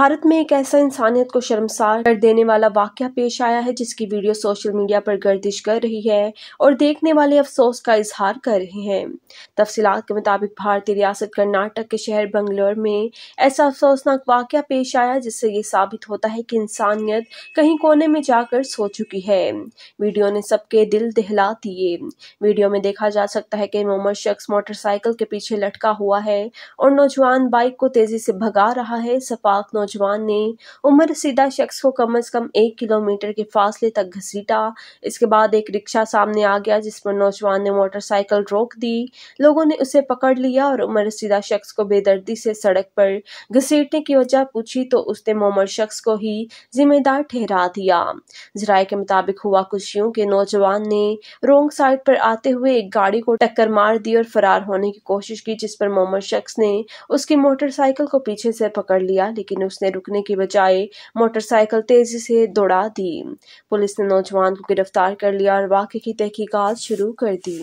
भारत में एक ऐसा इंसानियत को शर्मसार कर देने वाला वाक्य पेश आया है जिसकी वीडियो सोशल मीडिया पर गर्दिश कर रही है और देखने वाले अफसोस का इजहार कर रहे हैं तफसीत के मुताबिक भारतीय रियासत कर्नाटक के शहर बंगलोर में ऐसा अफसोसनाक वाक्य पेश आया जिससे ये साबित होता है कि इंसानियत कहीं कोने में जाकर सो चुकी है वीडियो ने सबके दिल दहला दिए वीडियो में देखा जा सकता है कि मोहम्मद शख्स मोटरसाइकिल के पीछे लटका हुआ है और नौजवान बाइक को तेजी से भगा रहा है सफाक नौजवान नौजवान ने उम्र सीधा शख्स को कम से कम एक किलोमीटर के फासले तक घसीटा इसके बाद एक रिक्शा सामने आ गया जिस पर नौजवान ने मोटरसाइकिल रोक दी लोगों ने उसे पकड़ लिया और उम्र सीधा शख्स को बेदर्दी से सड़क पर घसीटने की वजह पूछी तो उसने मोमर शख्स को ही जिम्मेदार ठहरा दिया जराये के मुताबिक हुआ कुछ यूं कि नौजवान ने रोंग साइड पर आते हुए एक गाड़ी को टक्कर मार दी और फरार होने की कोशिश की जिस पर मोमर शख्स ने उसकी मोटरसाइकिल को पीछे से पकड़ लिया लेकिन उसने उसने रुकने की बजाय मोटरसाइकिल तेजी से दौड़ा दी पुलिस ने नौजवान को गिरफ्तार कर लिया और वाकई की तहकीकात शुरू कर दी